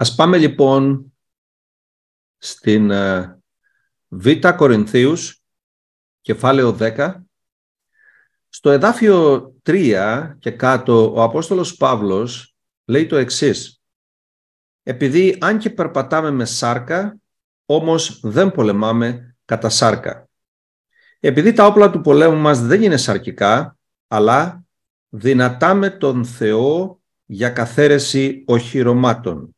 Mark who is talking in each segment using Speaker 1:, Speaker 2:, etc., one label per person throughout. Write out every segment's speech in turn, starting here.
Speaker 1: Ας πάμε λοιπόν στην ε, Β' Κορινθίους, κεφάλαιο 10. Στο εδάφιο 3 και κάτω ο Απόστολος Παύλος λέει το εξής. Επειδή αν και περπατάμε με σάρκα, όμως δεν πολεμάμε κατά σάρκα. Επειδή τα όπλα του πολέμου μας δεν είναι σαρκικά, αλλά δυνατάμε τον Θεό για καθαίρεση οχυρωμάτων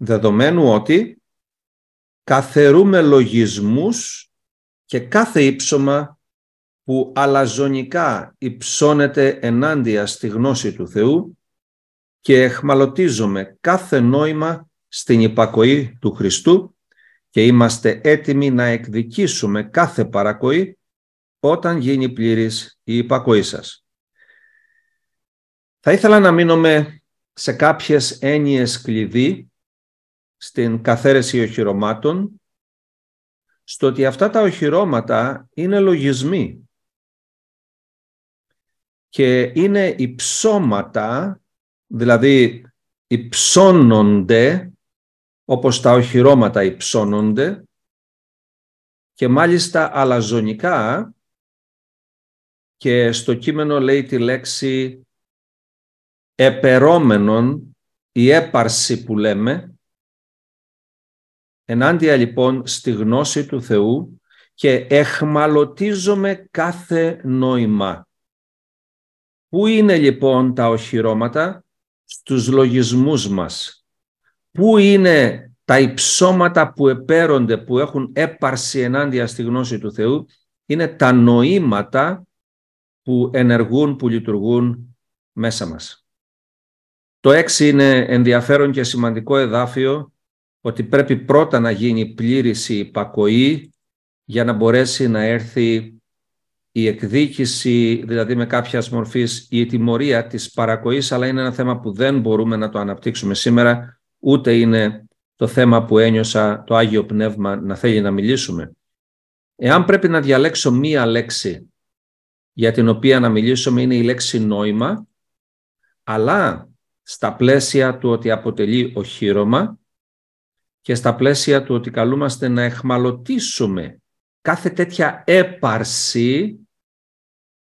Speaker 1: δεδομένου ότι καθερούμε λογισμούς και κάθε ύψωμα που αλαζονικά υψώνεται ενάντια στη γνώση του Θεού και εχμαλωτίζουμε κάθε νόημα στην υπακοή του Χριστού και είμαστε έτοιμοι να εκδικήσουμε κάθε παρακοή όταν γίνει πλήρης η υπακοή σας. Θα ήθελα να μείνουμε σε κάποιες έννοιες κλειδί στην καθαίρεση οχυρωμάτων, στο ότι αυτά τα οχυρώματα είναι λογισμοί και είναι υψώματα, δηλαδή υψώνονται, όπως τα οχυρώματα υψώνονται, και μάλιστα αλαζονικά, και στο κείμενο λέει τη λέξη «επερώμενον» η έπαρση που λέμε, Ενάντια λοιπόν στη γνώση του Θεού και εχμαλωτίζομαι κάθε νόημα. Πού είναι λοιπόν τα οχυρώματα στους λογισμούς μας. Πού είναι τα υψώματα που επέρονται, που έχουν έπαρση ενάντια στη γνώση του Θεού. Είναι τα νοήματα που ενεργούν, που λειτουργούν μέσα μας. Το έξι είναι ενδιαφέρον και σημαντικό εδάφιο ότι πρέπει πρώτα να γίνει πλήρης η υπακοή για να μπορέσει να έρθει η εκδίκηση, δηλαδή με κάποιας μορφής η τιμωρία της παρακοής, αλλά είναι ένα θέμα που δεν μπορούμε να το αναπτύξουμε σήμερα, ούτε είναι το θέμα που ένιωσα το Άγιο Πνεύμα να θέλει να μιλήσουμε. Εάν πρέπει να διαλέξω μία λέξη για την οποία να μιλήσουμε είναι η λέξη νόημα, αλλά στα πλαίσια του ότι αποτελεί οχύρωμα και στα πλαίσια του ότι καλούμαστε να εχμαλωτίσουμε κάθε τέτοια έπαρση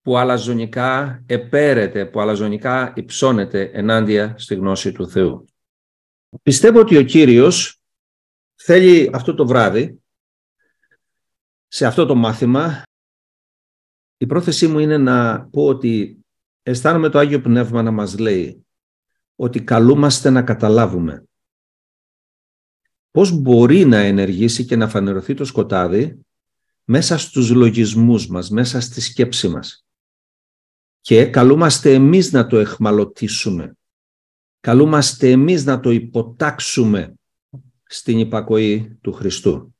Speaker 1: που αλαζονικά επέρεται, που αλαζονικά υψώνεται ενάντια στη γνώση του Θεού. Πιστεύω ότι ο Κύριος θέλει αυτό το βράδυ, σε αυτό το μάθημα, η πρόθεσή μου είναι να πω ότι αισθάνομαι το Άγιο Πνεύμα να μας λέει ότι καλούμαστε να καταλάβουμε πώς μπορεί να ενεργήσει και να φανερωθεί το σκοτάδι μέσα στους λογισμούς μας, μέσα στη σκέψη μας. Και καλούμαστε εμείς να το εχμαλωτήσουμε. Καλούμαστε εμείς να το υποτάξουμε στην υπακοή του Χριστού.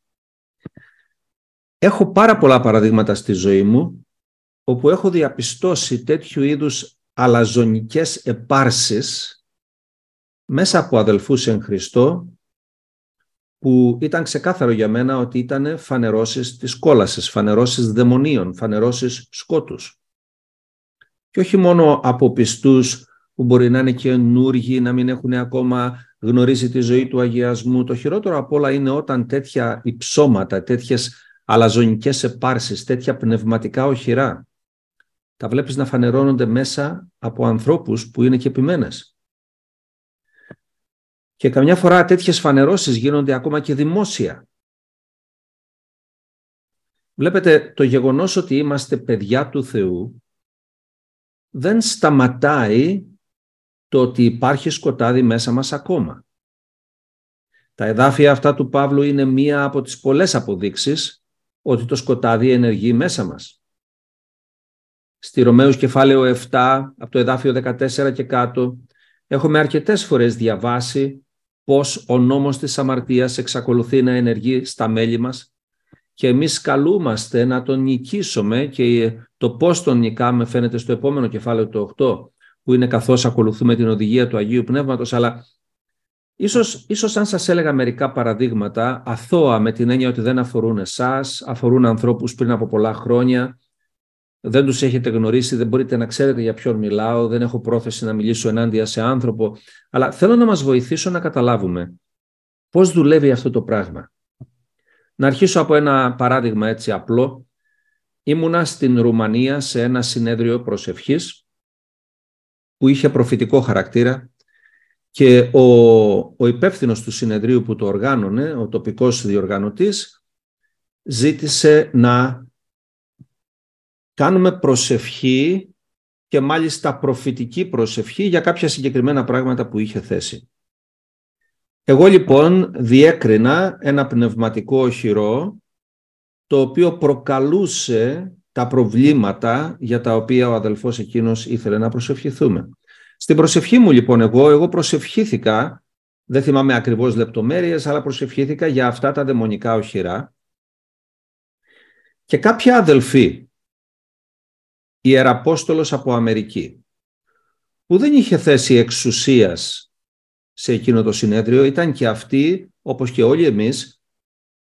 Speaker 1: Έχω πάρα πολλά παραδείγματα στη ζωή μου όπου έχω διαπιστώσει τέτοιου είδους αλαζονικές επάρσεις μέσα από αδελφούς εν Χριστώ που ήταν ξεκάθαρο για μένα ότι ήταν φανερώσεις της κόλασης, φανερώσεις δαιμονίων, φανερώσεις σκότους. Και όχι μόνο από πιστούς που μπορεί να είναι καινούργοι, να μην έχουν ακόμα γνωρίσει τη ζωή του αγιασμού. Το χειρότερο απ' όλα είναι όταν τέτοια υψώματα, τέτοιες αλαζονικές επάρσεις, τέτοια πνευματικά οχυρά, τα βλέπεις να φανερώνονται μέσα από ανθρώπους που είναι και επιμένες. Και καμιά φορά τέτοιες φανερώσεις γίνονται ακόμα και δημόσια. Βλέπετε, το γεγονός ότι είμαστε παιδιά του Θεού δεν σταματάει το ότι υπάρχει σκοτάδι μέσα μας ακόμα. Τα εδάφια αυτά του Παύλου είναι μία από τις πολλές αποδείξεις ότι το σκοτάδι ενεργεί μέσα μας. Στη Ρωμαίους κεφάλαιο 7, από το εδάφιο 14 και κάτω, έχουμε αρκετές φορές διαβάσει πώς ο νόμος της αμαρτίας εξακολουθεί να ενεργεί στα μέλη μας και εμείς καλούμαστε να τον νικήσουμε και το πώς τον νικάμε φαίνεται στο επόμενο κεφάλαιο το 8 που είναι καθώς ακολουθούμε την οδηγία του Αγίου Πνεύματος αλλά ίσως, ίσως αν σας έλεγα μερικά παραδείγματα αθώα με την έννοια ότι δεν αφορούν εσάς, αφορούν ανθρώπους πριν από πολλά χρόνια δεν τους έχετε γνωρίσει, δεν μπορείτε να ξέρετε για ποιον μιλάω, δεν έχω πρόθεση να μιλήσω ενάντια σε άνθρωπο, αλλά θέλω να μας βοηθήσω να καταλάβουμε πώς δουλεύει αυτό το πράγμα. Να αρχίσω από ένα παράδειγμα έτσι απλό. Ήμουνα στην Ρουμανία σε ένα συνέδριο προσευχής που είχε προφητικό χαρακτήρα και ο, ο υπεύθυνος του συνεδρίου που το οργάνωνε, ο τοπικός διοργανωτής, ζήτησε να κάνουμε προσευχή και μάλιστα προφητική προσευχή για κάποια συγκεκριμένα πράγματα που είχε θέσει. Εγώ λοιπόν διέκρινα ένα πνευματικό οχυρό το οποίο προκαλούσε τα προβλήματα για τα οποία ο αδελφός εκείνος ήθελε να προσευχηθούμε. Στην προσευχή μου λοιπόν εγώ, εγώ προσευχήθηκα, δεν θυμάμαι ακριβώς λεπτομέρειες, αλλά προσευχήθηκα για αυτά τα δαιμονικά οχυρά και κάποια αδελφή ιεραπόστολος από Αμερική, που δεν είχε θέση εξουσίας σε εκείνο το συνέδριο, ήταν και αυτή, όπως και όλοι εμείς,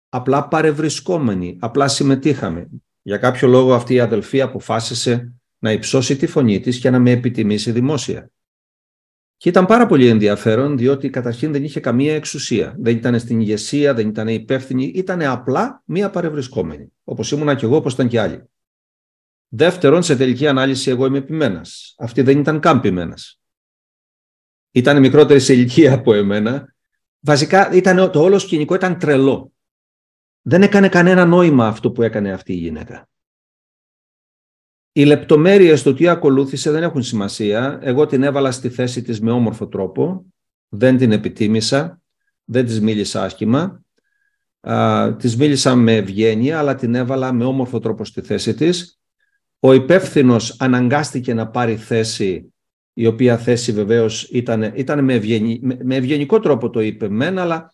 Speaker 1: απλά παρευρισκόμενοι, απλά συμμετείχαμε. Για κάποιο λόγο αυτή η αδελφή αποφάσισε να υψώσει τη φωνή της και να με επιτιμήσει δημόσια. Και ήταν πάρα πολύ ενδιαφέρον, διότι καταρχήν δεν είχε καμία εξουσία. Δεν ήταν στην ηγεσία, δεν ήταν υπεύθυνη, ήταν απλά μία παρευρισκόμενη. Όπως ήμουνα και εγώ, όπως ήταν και άλλοι. Δεύτερον, σε τελική ανάλυση εγώ είμαι επιμένας. Αυτή δεν ήταν καν επιμένα. Ήταν μικρότερη σε ηλικία από εμένα. Βασικά ήταν, το όλο σκηνικό ήταν τρελό. Δεν έκανε κανένα νόημα αυτό που έκανε αυτή η γυναίκα. Οι λεπτομέρειες του τι ακολούθησε δεν έχουν σημασία. Εγώ την έβαλα στη θέση της με όμορφο τρόπο. Δεν την επιτίμησα. Δεν της μίλησα άσχημα. Τη της μίλησα με ευγένεια, αλλά την έβαλα με όμορφο τρόπο στη θέση της ο υπεύθυνος αναγκάστηκε να πάρει θέση, η οποία θέση βεβαίως ήταν, ήταν με, με ευγενικό τρόπο το είπε μεν, αλλά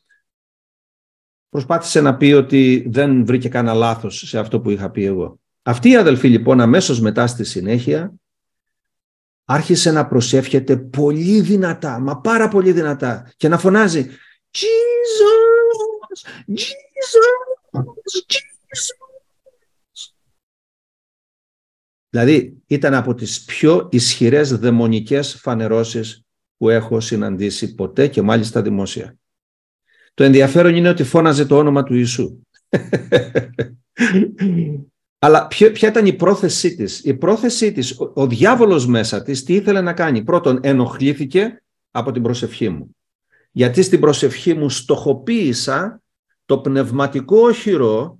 Speaker 1: προσπάθησε να πει ότι δεν βρήκε κανένα λάθος σε αυτό που είχα πει εγώ. Αυτή η αδελφή λοιπόν αμέσως μετά στη συνέχεια άρχισε να προσεύχεται πολύ δυνατά, μα πάρα πολύ δυνατά και να φωνάζει
Speaker 2: «Jesus! Jesus!
Speaker 1: Jesus!» Δηλαδή ήταν από τις πιο ισχυρές δαιμονικές φανερώσεις που έχω συναντήσει ποτέ και μάλιστα δημόσια. Το ενδιαφέρον είναι ότι φώναζε το όνομα του Ιησού. Αλλά ποια, ήταν η πρόθεσή της. Η πρόθεσή της, ο, ο διάβολος μέσα της, τι ήθελε να κάνει. Πρώτον, ενοχλήθηκε από την προσευχή μου. Γιατί στην προσευχή μου στοχοποίησα το πνευματικό οχυρό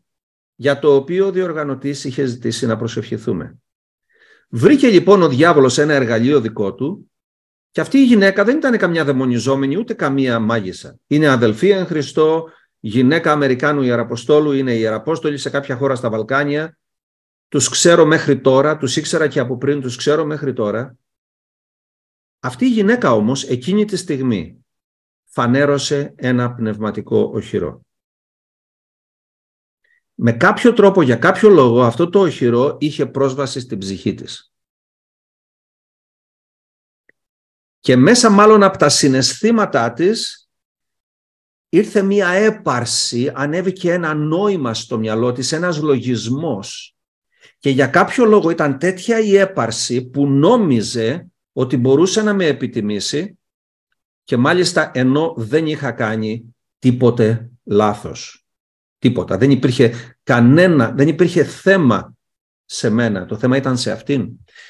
Speaker 1: για το οποίο ο διοργανωτής είχε ζητήσει να προσευχηθούμε. Βρήκε λοιπόν ο διάβολος ένα εργαλείο δικό του και αυτή η γυναίκα δεν ήταν καμιά δαιμονιζόμενη ούτε καμία μάγισσα. Είναι αδελφή εν Χριστώ, γυναίκα Αμερικάνου Ιεραποστόλου, είναι Ιεραπόστολη σε κάποια χώρα στα Βαλκάνια. Τους ξέρω μέχρι τώρα, τους ήξερα και από πριν, τους ξέρω μέχρι τώρα. Αυτή η γυναίκα όμως εκείνη τη στιγμή φανέρωσε ένα πνευματικό οχυρό με κάποιο τρόπο, για κάποιο λόγο, αυτό το οχυρό είχε πρόσβαση στην ψυχή της. Και μέσα μάλλον από τα συναισθήματά της ήρθε μία έπαρση, ανέβηκε ένα νόημα στο μυαλό της, ένας λογισμός. Και για κάποιο λόγο ήταν τέτοια η έπαρση που νόμιζε ότι μπορούσε να με επιτιμήσει και μάλιστα ενώ δεν είχα κάνει τίποτε λάθος. Τίποτα. Δεν υπήρχε κανένα, δεν υπήρχε θέμα σε μένα. Το θέμα ήταν σε αυτήν.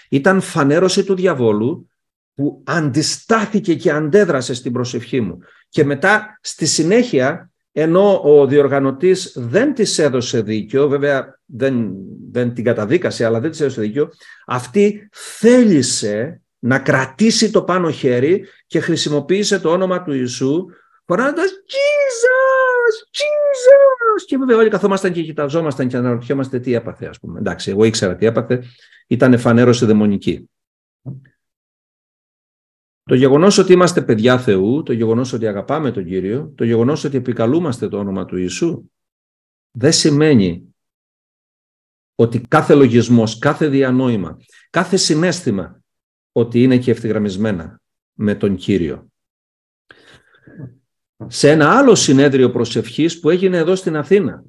Speaker 1: Ήταν φανέρωση του διαβόλου που αντιστάθηκε και αντέδρασε στην προσευχή μου. Και μετά στη συνέχεια, ενώ ο διοργανωτής δεν της έδωσε δίκιο, βέβαια δεν, δεν την καταδίκασε, αλλά δεν της έδωσε δίκιο, αυτή θέλησε να κρατήσει το πάνω χέρι και χρησιμοποίησε το όνομα του Ιησού φωνάζοντα Jesus, Jesus. Και βέβαια όλοι καθόμασταν και κοιταζόμασταν και αναρωτιόμαστε τι έπαθε, ας πούμε. Εντάξει, εγώ ήξερα τι έπαθε. Ήταν φανέρωση δαιμονική. Το γεγονός ότι είμαστε παιδιά Θεού, το γεγονός ότι αγαπάμε τον Κύριο, το γεγονός ότι επικαλούμαστε το όνομα του Ιησού, δεν σημαίνει ότι κάθε λογισμός, κάθε διανόημα, κάθε συνέστημα ότι είναι και ευθυγραμμισμένα με τον Κύριο σε ένα άλλο συνέδριο προσευχής που έγινε εδώ στην Αθήνα.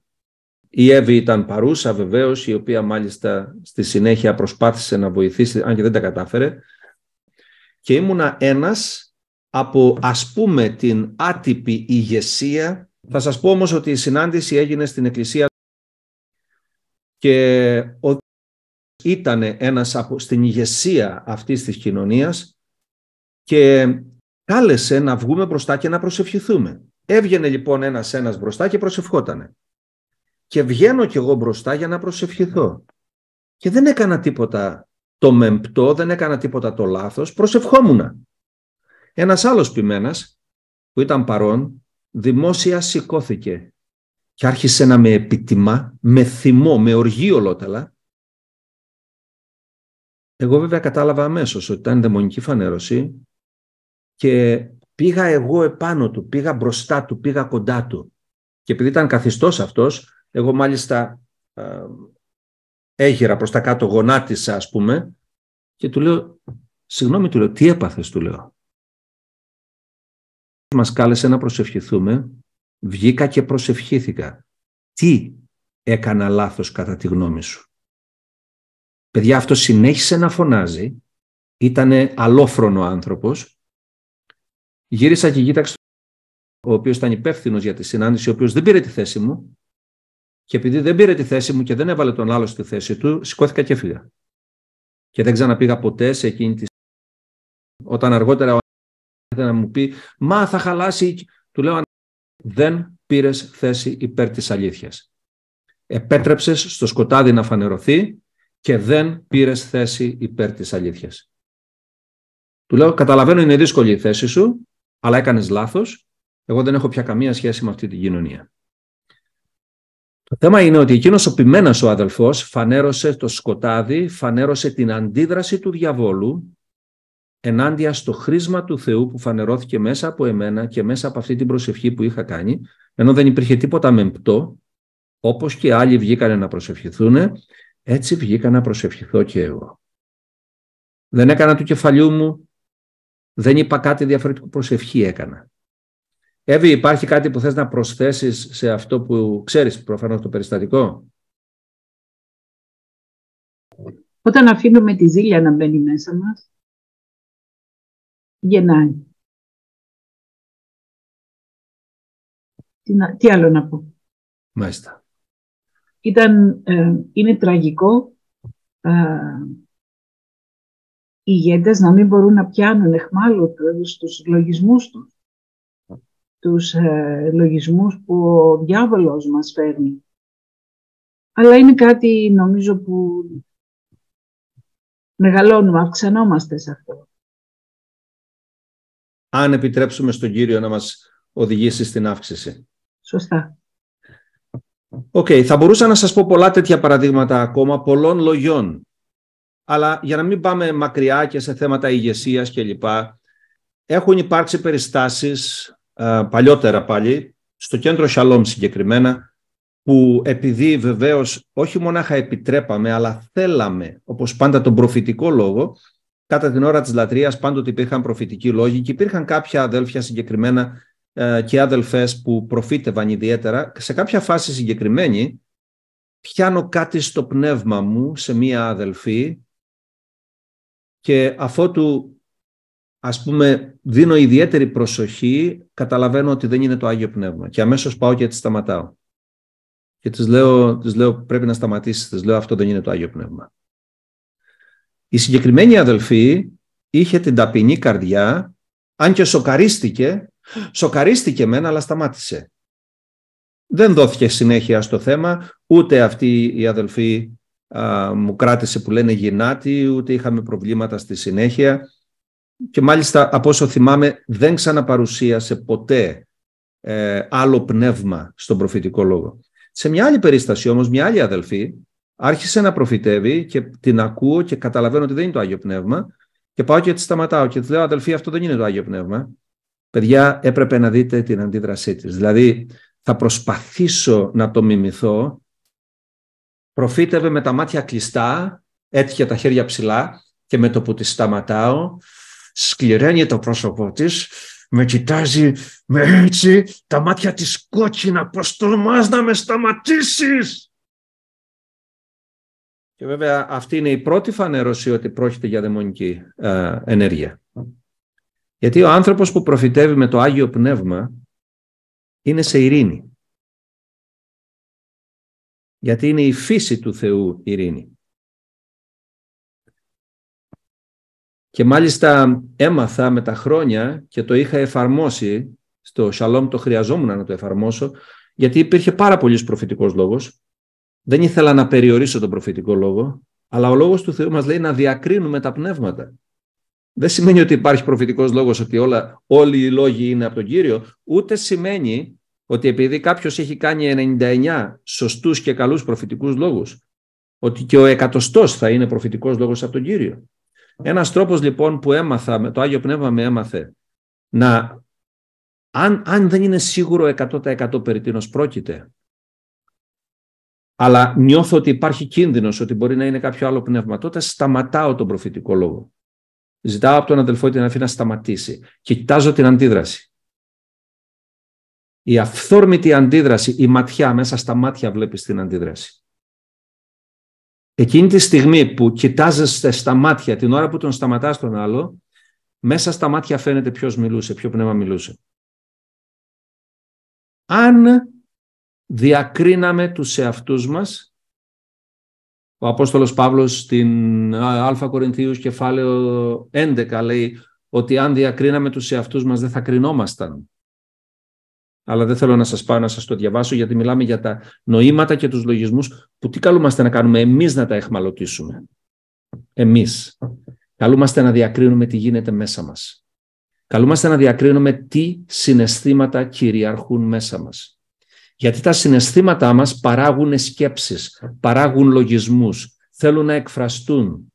Speaker 1: Η Εύη ήταν παρούσα βεβαίως, η οποία μάλιστα στη συνέχεια προσπάθησε να βοηθήσει, αν και δεν τα κατάφερε. Και ήμουνα ένας από ας πούμε την άτυπη ηγεσία. Θα σας πω όμως ότι η συνάντηση έγινε στην εκκλησία και ο ήταν ένας από, στην ηγεσία αυτής της κοινωνίας και κάλεσε να βγούμε μπροστά και να προσευχηθούμε. Έβγαινε λοιπόν ένας ένας μπροστά και προσευχότανε. Και βγαίνω κι εγώ μπροστά για να προσευχηθώ. Και δεν έκανα τίποτα το μεμπτό, δεν έκανα τίποτα το λάθος, προσευχόμουνα. Ένας άλλος ποιμένας που ήταν παρόν, δημόσια σηκώθηκε και άρχισε να με επιτιμά, με θυμό, με οργή ολότελα. Εγώ βέβαια κατάλαβα αμέσως ότι ήταν δαιμονική φανέρωση και πήγα εγώ επάνω του, πήγα μπροστά του, πήγα κοντά του. Και επειδή ήταν καθιστός αυτός, εγώ μάλιστα ε, έγειρα προς τα κάτω, γονάτισα ας πούμε και του λέω, συγγνώμη του λέω, τι έπαθες του λέω. Μας κάλεσε να προσευχηθούμε, βγήκα και προσευχήθηκα. Τι έκανα λάθος κατά τη γνώμη σου. Παιδιά, αυτό συνέχισε να φωνάζει, ήταν αλόφρονο άνθρωπος Γύρισα και γύταξα ο οποίος ήταν υπεύθυνος για τη συνάντηση, ο οποίος δεν πήρε τη θέση μου. Και επειδή δεν πήρε τη θέση μου και δεν έβαλε τον άλλο στη θέση του, σηκώθηκα και έφυγα. Και δεν ξαναπήγα ποτέ σε εκείνη τη. Όταν αργότερα ο να μου πει, Μα θα χαλάσει. Του λέω, Δεν πήρες θέση υπέρ της αλήθειας. Επέτρεψες στο σκοτάδι να φανερωθεί και δεν πήρες θέση υπέρ της αλήθειας. Του λέω, Καταλαβαίνω είναι δύσκολη η θέση σου, αλλά έκανες λάθος, εγώ δεν έχω πια καμία σχέση με αυτή την κοινωνία. Το θέμα είναι ότι εκείνος ο ο αδελφός, φανέρωσε το σκοτάδι, φανέρωσε την αντίδραση του διαβόλου ενάντια στο χρήσμα του Θεού που φανερώθηκε μέσα από εμένα και μέσα από αυτή την προσευχή που είχα κάνει, ενώ δεν υπήρχε τίποτα μεμπτό, όπως και άλλοι βγήκανε να προσευχηθούν, έτσι βγήκα να προσευχηθώ και εγώ. Δεν έκανα του κεφαλιού μου δεν είπα κάτι διαφορετικό, προσευχή έκανα. Εύη, υπάρχει κάτι που θες να προσθέσεις σε αυτό που ξέρεις προφανώς το περιστατικό.
Speaker 2: Όταν αφήνουμε τη ζήλια να μπαίνει μέσα μας, γεννάει. Τι, να, τι άλλο να πω. Μάλιστα. Ήταν, ε, είναι τραγικό ε, ηγέντες να μην μπορούν να πιάνουν εχμάλωτα τους λογισμούς τους. Τους ε, λογισμούς που ο διάβολος μας φέρνει. Αλλά είναι κάτι νομίζω που μεγαλώνουμε, αυξανόμαστε σε αυτό.
Speaker 1: Αν επιτρέψουμε στον Κύριο να μας οδηγήσει στην αύξηση. Σωστά. Οκ, θα μπορούσα να σας πω πολλά τέτοια παραδείγματα ακόμα, πολλών λογιών. Αλλά για να μην πάμε μακριά και σε θέματα ηγεσίας κλπ. Έχουν υπάρξει περιστάσεις παλιότερα πάλι, στο κέντρο Σαλόμ συγκεκριμένα, που επειδή βεβαίως όχι μονάχα επιτρέπαμε, αλλά θέλαμε, όπως πάντα τον προφητικό λόγο, κατά την ώρα της λατρείας πάντοτε υπήρχαν προφητικοί λόγοι και υπήρχαν κάποια αδέλφια συγκεκριμένα ε, και αδελφές που προφήτευαν ιδιαίτερα. Σε κάποια φάση συγκεκριμένη, πιάνω κάτι στο πνεύμα μου σε μία αδελφή και αφότου ας πούμε δίνω ιδιαίτερη προσοχή καταλαβαίνω ότι δεν είναι το Άγιο Πνεύμα και αμέσως πάω και τη σταματάω. Και της λέω, λέω πρέπει να σταματήσεις, της λέω αυτό δεν είναι το Άγιο Πνεύμα. Η συγκεκριμένη αδελφή είχε την ταπεινή καρδιά, αν και σοκαρίστηκε, σοκαρίστηκε μένα αλλά σταμάτησε. Δεν δόθηκε συνέχεια στο θέμα, ούτε αυτή η αδελφή α, μου κράτησε που λένε γυνάτη, ούτε είχαμε προβλήματα στη συνέχεια. Και μάλιστα από όσο θυμάμαι δεν ξαναπαρουσίασε ποτέ ε, άλλο πνεύμα στον προφητικό λόγο. Σε μια άλλη περίσταση όμως, μια άλλη αδελφή άρχισε να προφητεύει και την ακούω και καταλαβαίνω ότι δεν είναι το Άγιο Πνεύμα και πάω και τη σταματάω και της λέω αδελφή αυτό δεν είναι το Άγιο Πνεύμα. Παιδιά έπρεπε να δείτε την αντίδρασή της. Δηλαδή θα προσπαθήσω να το μιμηθώ προφήτευε με τα μάτια κλειστά, έτυχε τα χέρια ψηλά και με το που τη σταματάω, σκληραίνει το πρόσωπό της, με κοιτάζει με έτσι τα μάτια της κόκκινα, πώς τολμάς να με σταματήσεις. Και βέβαια αυτή είναι η πρώτη φανέρωση ότι πρόκειται για δαιμονική ε, ενέργεια. Γιατί ο άνθρωπος που προφητεύει με το Άγιο Πνεύμα είναι σε ειρήνη γιατί είναι η φύση του Θεού ειρήνη. Και μάλιστα έμαθα με τα χρόνια και το είχα εφαρμόσει στο Σαλόμ, το χρειαζόμουν να το εφαρμόσω, γιατί υπήρχε πάρα πολλής προφητικός λόγος. Δεν ήθελα να περιορίσω τον προφητικό λόγο, αλλά ο λόγος του Θεού μας λέει να διακρίνουμε τα πνεύματα. Δεν σημαίνει ότι υπάρχει προφητικός λόγος ότι όλα, όλοι οι λόγοι είναι από τον Κύριο, ούτε σημαίνει ότι επειδή κάποιος έχει κάνει 99 σωστούς και καλούς προφητικούς λόγους, ότι και ο εκατοστός θα είναι προφητικός λόγος από τον Κύριο. Ένας τρόπος λοιπόν που έμαθα, με το Άγιο Πνεύμα με έμαθε, να αν, αν δεν είναι σίγουρο 100% περί τίνος πρόκειται, αλλά νιώθω ότι υπάρχει κίνδυνος ότι μπορεί να είναι κάποιο άλλο πνεύμα, τότε σταματάω τον προφητικό λόγο. Ζητάω από τον αδελφό την αφή να σταματήσει και κοιτάζω την αντίδραση η αυθόρμητη αντίδραση, η ματιά μέσα στα μάτια βλέπεις την αντίδραση. Εκείνη τη στιγμή που κοιτάζεσαι στα μάτια, την ώρα που τον σταματάς τον άλλο, μέσα στα μάτια φαίνεται ποιος μιλούσε, ποιο πνεύμα μιλούσε. Αν διακρίναμε τους εαυτούς μας, ο Απόστολος Παύλος στην Α Κορινθίους κεφάλαιο 11 λέει ότι αν διακρίναμε τους εαυτούς μας δεν θα κρινόμασταν αλλά δεν θέλω να σας πάω να σας το διαβάσω γιατί μιλάμε για τα νοήματα και τους λογισμούς που τι καλούμαστε να κάνουμε εμείς να τα εχμαλωτήσουμε. Εμείς. Καλούμαστε να διακρίνουμε τι γίνεται μέσα μας. Καλούμαστε να διακρίνουμε τι συναισθήματα κυριαρχούν μέσα μας. Γιατί τα συναισθήματά μας παράγουν σκέψεις, παράγουν λογισμούς, θέλουν να εκφραστούν.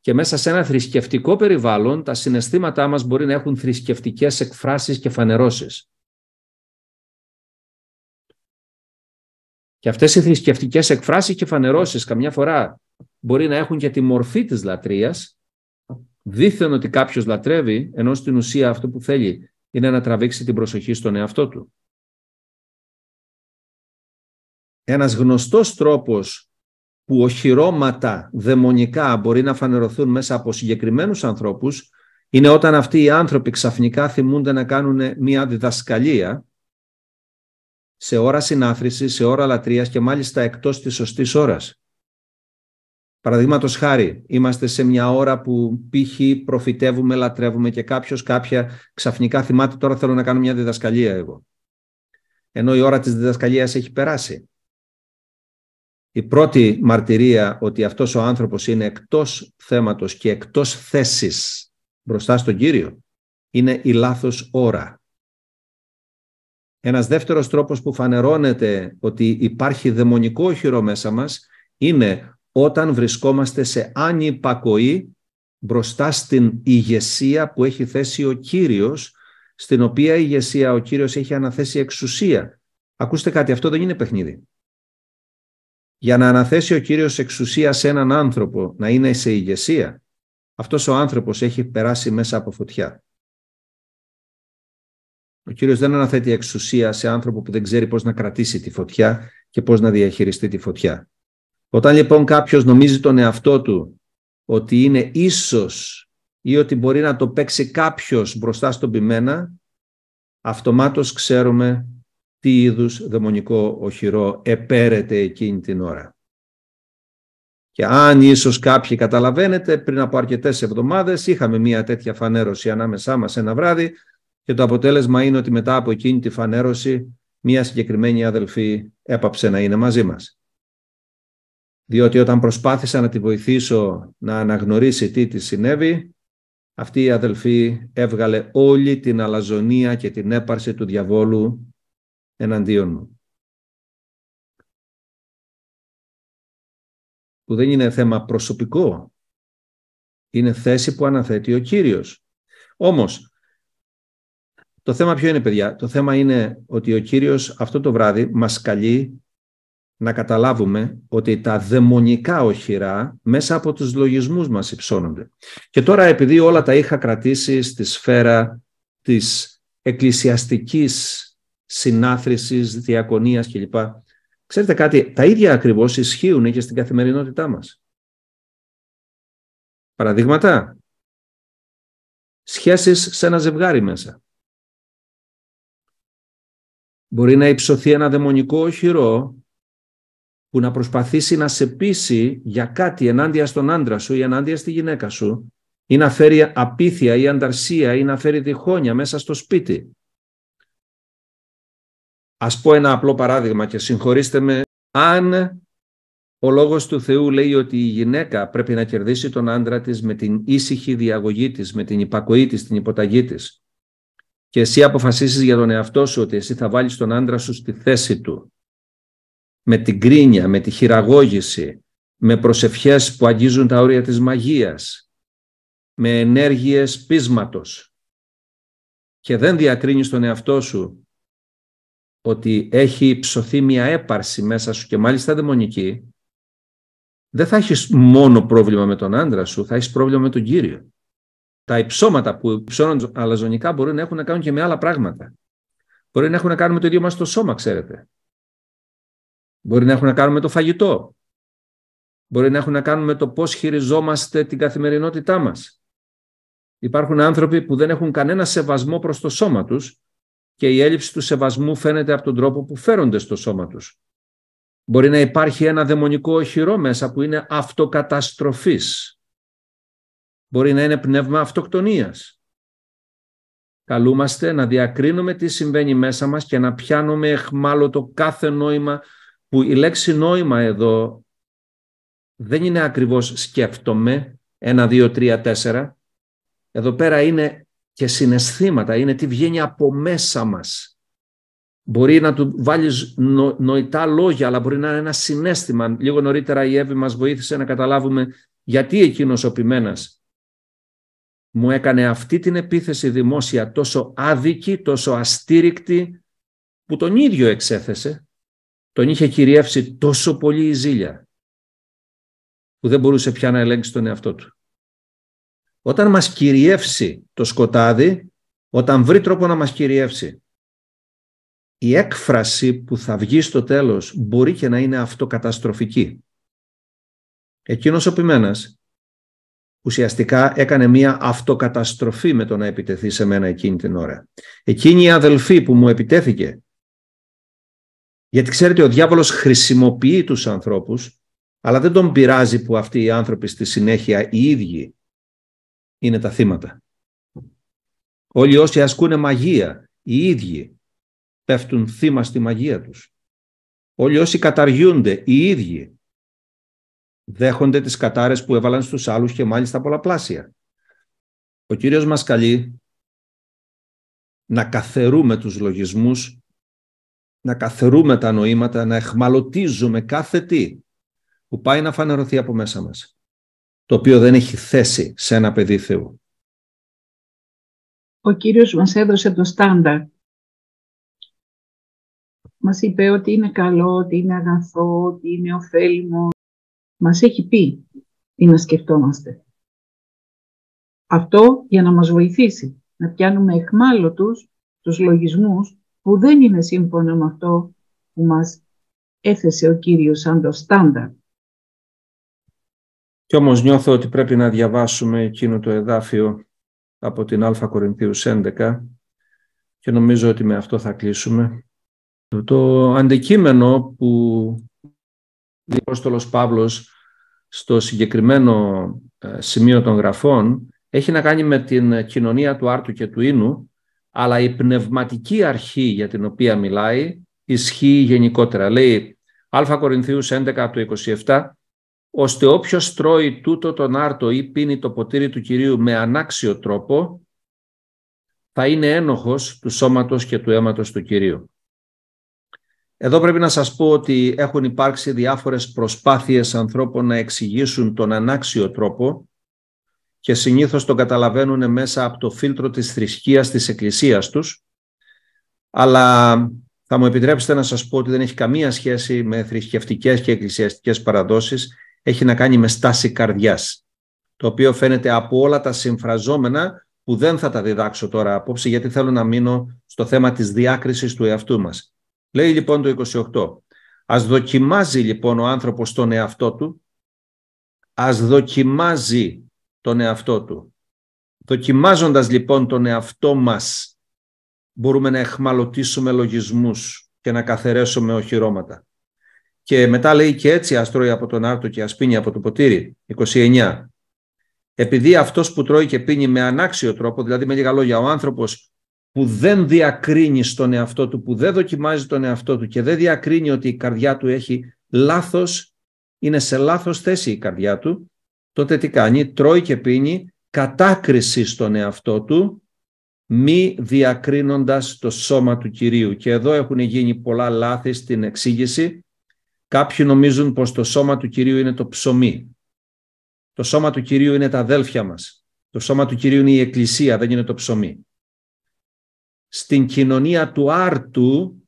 Speaker 1: Και μέσα σε ένα θρησκευτικό περιβάλλον τα συναισθήματά μας μπορεί να έχουν θρησκευτικές εκφράσεις και φανερώσεις. Και αυτές οι θρησκευτικές εκφράσεις και φανερώσεις καμιά φορά μπορεί να έχουν και τη μορφή της λατρείας, δήθεν ότι κάποιος λατρεύει, ενώ στην ουσία αυτό που θέλει είναι να τραβήξει την προσοχή στον εαυτό του. Ένας γνωστός τρόπος που οχυρώματα δαιμονικά μπορεί να φανερωθούν μέσα από συγκεκριμένους ανθρώπους είναι όταν αυτοί οι άνθρωποι ξαφνικά θυμούνται να κάνουν μια διδασκαλία σε ώρα συνάθρησης, σε ώρα λατρείας και μάλιστα εκτός της σωστής ώρας. Παραδείγματος χάρη, είμαστε σε μια ώρα που π.χ. προφητεύουμε, λατρεύουμε και κάποιος κάποια ξαφνικά θυμάται τώρα θέλω να κάνω μια διδασκαλία εγώ. Ενώ η ώρα της διδασκαλίας έχει περάσει. Η πρώτη μαρτυρία ότι αυτός ο άνθρωπος είναι εκτός θέματος και εκτός θέσης μπροστά στον Κύριο είναι η λάθος ώρα. Ένας δεύτερος τρόπος που φανερώνεται ότι υπάρχει δαιμονικό οχυρό μέσα μας είναι όταν βρισκόμαστε σε ανυπακοή μπροστά στην ηγεσία που έχει θέσει ο Κύριος, στην οποία η ηγεσία ο Κύριος έχει αναθέσει εξουσία. Ακούστε κάτι, αυτό δεν είναι παιχνίδι. Για να αναθέσει ο Κύριος εξουσία σε έναν άνθρωπο να είναι σε ηγεσία, αυτός ο άνθρωπος έχει περάσει μέσα από φωτιά. Ο Κύριος δεν αναθέτει εξουσία σε άνθρωπο που δεν ξέρει πώς να κρατήσει τη φωτιά και πώς να διαχειριστεί τη φωτιά. Όταν λοιπόν κάποιος νομίζει τον εαυτό του ότι είναι ίσω ή ότι μπορεί να το παίξει κάποιος μπροστά στον πειμένα, αυτομάτως ξέρουμε τι είδους δαιμονικό οχυρό επέρεται εκείνη την ώρα. Και αν ίσως κάποιοι καταλαβαίνετε, πριν από αρκετές εβδομάδες είχαμε μια τέτοια φανέρωση ανάμεσά μας ένα βράδυ, και το αποτέλεσμα είναι ότι μετά από εκείνη τη φανέρωση μία συγκεκριμένη αδελφή έπαψε να είναι μαζί μας. Διότι όταν προσπάθησα να τη βοηθήσω να αναγνωρίσει τι της συνέβη, αυτή η αδελφή έβγαλε όλη την αλαζονία και την έπαρση του διαβόλου εναντίον μου. Που δεν είναι θέμα προσωπικό. Είναι θέση που αναθέτει ο Κύριος. Όμως, το θέμα ποιο είναι, παιδιά. Το θέμα είναι ότι ο Κύριος αυτό το βράδυ μας καλεί να καταλάβουμε ότι τα δαιμονικά οχυρά μέσα από τους λογισμούς μας υψώνονται. Και τώρα επειδή όλα τα είχα κρατήσει στη σφαίρα της εκκλησιαστικής συνάθρησης, διακονίας κλπ. Ξέρετε κάτι, τα ίδια ακριβώς ισχύουν και στην καθημερινότητά μας. Παραδείγματα.
Speaker 2: Σχέσεις σε ένα ζευγάρι μέσα.
Speaker 1: Μπορεί να υψωθεί ένα δαιμονικό οχυρό που να προσπαθήσει να σε πείσει για κάτι ενάντια στον άντρα σου ή ενάντια στη γυναίκα σου ή να φέρει απίθεια ή ανταρσία ή να φέρει διχόνια μέσα στο σπίτι. Ας πω ένα απλό παράδειγμα και συγχωρήστε με. Αν ο λόγος του Θεού λέει ότι η γυναίκα πρέπει να κερδίσει τον άντρα της με την ήσυχη διαγωγή της, με την υπακοή της, την υποταγή της, και εσύ αποφασίσεις για τον εαυτό σου ότι εσύ θα βάλεις τον άντρα σου στη θέση του με την κρίνια, με τη χειραγώγηση, με προσευχές που αγγίζουν τα όρια της μαγείας, με ενέργειες πείσματος και δεν διακρίνεις τον εαυτό σου ότι έχει ψωθεί μια έπαρση μέσα σου και μάλιστα δαιμονική, δεν θα έχεις μόνο πρόβλημα με τον άντρα σου, θα έχεις πρόβλημα με τον Κύριο τα υψώματα που υψώνουν αλαζονικά μπορεί να έχουν να κάνουν και με άλλα πράγματα. Μπορεί να έχουν να κάνουν με το ίδιο μας το σώμα, ξέρετε. Μπορεί να έχουν να κάνουν με το φαγητό. Μπορεί να έχουν να κάνουν με το πώς χειριζόμαστε την καθημερινότητά μας. Υπάρχουν άνθρωποι που δεν έχουν κανένα σεβασμό προς το σώμα τους και η έλλειψη του σεβασμού φαίνεται από τον τρόπο που φέρονται στο σώμα τους. Μπορεί να υπάρχει ένα δαιμονικό οχυρό μέσα που είναι αυτοκαταστροφής Μπορεί να είναι πνεύμα αυτοκτονίας. Καλούμαστε να διακρίνουμε τι συμβαίνει μέσα μας και να πιάνουμε εχμάλωτο κάθε νόημα που η λέξη νόημα εδώ δεν είναι ακριβώς σκέφτομαι, ένα, δύο, τρία, τέσσερα. Εδώ πέρα είναι και συναισθήματα, είναι τι βγαίνει από μέσα μας. Μπορεί να του βάλεις νοητά λόγια, αλλά μπορεί να είναι ένα συνέστημα. Λίγο νωρίτερα η Εύη μας βοήθησε να καταλάβουμε γιατί εκείνος ο ποιμένας μου έκανε αυτή την επίθεση δημόσια τόσο άδικη, τόσο αστήρικτη, που τον ίδιο εξέθεσε, τον είχε κυριεύσει τόσο πολύ η ζήλια, που δεν μπορούσε πια να ελέγξει τον εαυτό του. Όταν μας κυριεύσει το σκοτάδι, όταν βρει τρόπο να μας κυριεύσει, η έκφραση που θα βγει στο τέλος μπορεί και να είναι αυτοκαταστροφική. Εκείνος ο ποιμένας ουσιαστικά έκανε μία αυτοκαταστροφή με το να επιτεθεί σε μένα εκείνη την ώρα. Εκείνη η αδελφή που μου επιτέθηκε, γιατί ξέρετε ο διάβολος χρησιμοποιεί τους ανθρώπους, αλλά δεν τον πειράζει που αυτοί οι άνθρωποι στη συνέχεια οι ίδιοι είναι τα θύματα. Όλοι όσοι ασκούνε μαγεία, οι ίδιοι πέφτουν θύμα στη μαγεία τους. Όλοι όσοι καταργούνται, οι ίδιοι δέχονται τις κατάρες που έβαλαν στους άλλους και μάλιστα πολλαπλάσια. Ο Κύριος μας καλεί να καθερούμε τους λογισμούς, να καθερούμε τα νοήματα, να εχμαλωτίζουμε κάθε τι που πάει να φανερωθεί από μέσα μας, το οποίο δεν έχει θέση σε ένα παιδί Θεού.
Speaker 2: Ο Κύριος μας έδωσε το στάνταρ. Μας είπε ότι είναι καλό, ότι είναι αγαθό, ότι είναι ωφέλιμο, μας έχει πει τι να σκεφτόμαστε. Αυτό για να μας βοηθήσει να πιάνουμε εχμάλωτους τους λογισμούς που δεν είναι σύμφωνα με αυτό που μας έθεσε ο Κύριος σαν το στάνταρ.
Speaker 1: Κι όμως νιώθω ότι πρέπει να διαβάσουμε εκείνο το εδάφιο από την Α Κορινθίους 11 και νομίζω ότι με αυτό θα κλείσουμε. Το αντικείμενο που ο Απόστολος Παύλος στο συγκεκριμένο ε, σημείο των γραφών έχει να κάνει με την κοινωνία του άρτου και του ίνου, αλλά η πνευματική αρχή για την οποία μιλάει ισχύει γενικότερα. Λέει Α Κορινθίους 11 από το 27 «Ώστε όποιος τρώει τούτο τον άρτο ή πίνει το ποτήρι του Κυρίου με ανάξιο τρόπο, θα είναι ένοχος του σώματος και του αίματος του Κυρίου». Εδώ πρέπει να σας πω ότι έχουν υπάρξει διάφορες προσπάθειες ανθρώπων να εξηγήσουν τον ανάξιο τρόπο και συνήθως τον καταλαβαίνουν μέσα από το φίλτρο της θρησκείας της εκκλησίας τους, αλλά θα μου επιτρέψετε να σας πω ότι δεν έχει καμία σχέση με θρησκευτικές και εκκλησιαστικές παραδόσεις, έχει να κάνει με στάση καρδιάς, το οποίο φαίνεται από όλα τα συμφραζόμενα που δεν θα τα διδάξω τώρα απόψε, γιατί θέλω να μείνω στο θέμα της διάκρισης του εαυτού μας. Λέει λοιπόν το 28. Ας δοκιμάζει λοιπόν ο άνθρωπος τον εαυτό του. Ας δοκιμάζει τον εαυτό του. Δοκιμάζοντας λοιπόν τον εαυτό μας μπορούμε να εχμαλωτήσουμε λογισμούς και να καθαρέσουμε οχυρώματα. Και μετά λέει και έτσι ας τρώει από τον άρτο και ας πίνει από το ποτήρι. 29. Επειδή αυτός που τρώει και πίνει με ανάξιο τρόπο, δηλαδή με λίγα λόγια ο άνθρωπος που δεν διακρίνει στον εαυτό του, που δεν δοκιμάζει τον εαυτό του και δεν διακρίνει ότι η καρδιά του έχει λάθος, είναι σε λάθος θέση η καρδιά του, τότε τι κάνει, τρώει και πίνει κατάκριση στον εαυτό του, μη διακρίνοντας το σώμα του Κυρίου. Και εδώ έχουν γίνει πολλά λάθη στην εξήγηση. Κάποιοι νομίζουν πως το σώμα του Κυρίου είναι το ψωμί. Το σώμα του Κυρίου είναι τα αδέλφια μας. Το σώμα του Κυρίου είναι η εκκλησία, δεν είναι το ψωμί στην κοινωνία του άρτου,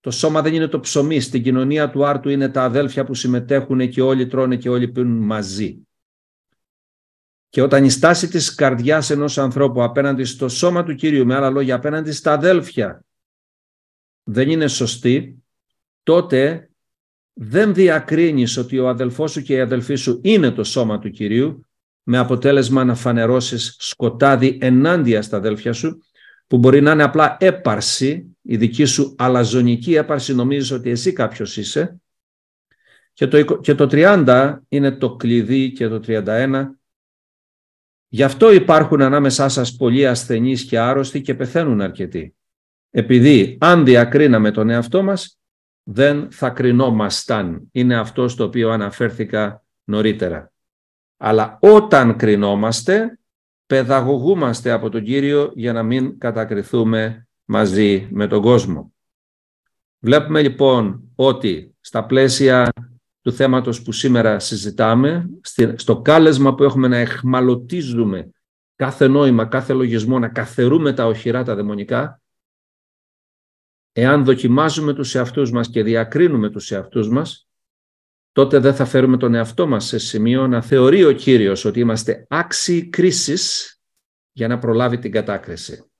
Speaker 1: το σώμα δεν είναι το ψωμί, στην κοινωνία του άρτου είναι τα αδέλφια που συμμετέχουν και όλοι τρώνε και όλοι πίνουν μαζί. Και όταν η στάση της καρδιάς ενός ανθρώπου απέναντι στο σώμα του Κυρίου, με άλλα λόγια, απέναντι στα αδέλφια, δεν είναι σωστή, τότε δεν διακρίνεις ότι ο αδελφός σου και η αδελφή σου είναι το σώμα του Κυρίου, με αποτέλεσμα να φανερώσεις σκοτάδι ενάντια στα αδέλφια σου που μπορεί να είναι απλά έπαρση, η δική σου αλαζονική έπαρση, νομίζεις ότι εσύ κάποιος είσαι, και το, 30 είναι το κλειδί και το 31. Γι' αυτό υπάρχουν ανάμεσά σας πολλοί ασθενείς και άρρωστοι και πεθαίνουν αρκετοί. Επειδή αν διακρίναμε τον εαυτό μας, δεν θα κρινόμασταν. Είναι αυτό στο οποίο αναφέρθηκα νωρίτερα. Αλλά όταν κρινόμαστε, παιδαγωγούμαστε από τον Κύριο για να μην κατακριθούμε μαζί με τον κόσμο. Βλέπουμε λοιπόν ότι στα πλαίσια του θέματος που σήμερα συζητάμε, στο κάλεσμα που έχουμε να εχμαλωτίζουμε κάθε νόημα, κάθε λογισμό, να καθερούμε τα οχυρά τα δαιμονικά, εάν δοκιμάζουμε τους εαυτούς μας και διακρίνουμε τους εαυτούς μας, τότε δεν θα φέρουμε τον εαυτό μας σε σημείο να θεωρεί ο Κύριος ότι είμαστε άξιοι κρίσης για να προλάβει την κατάκριση.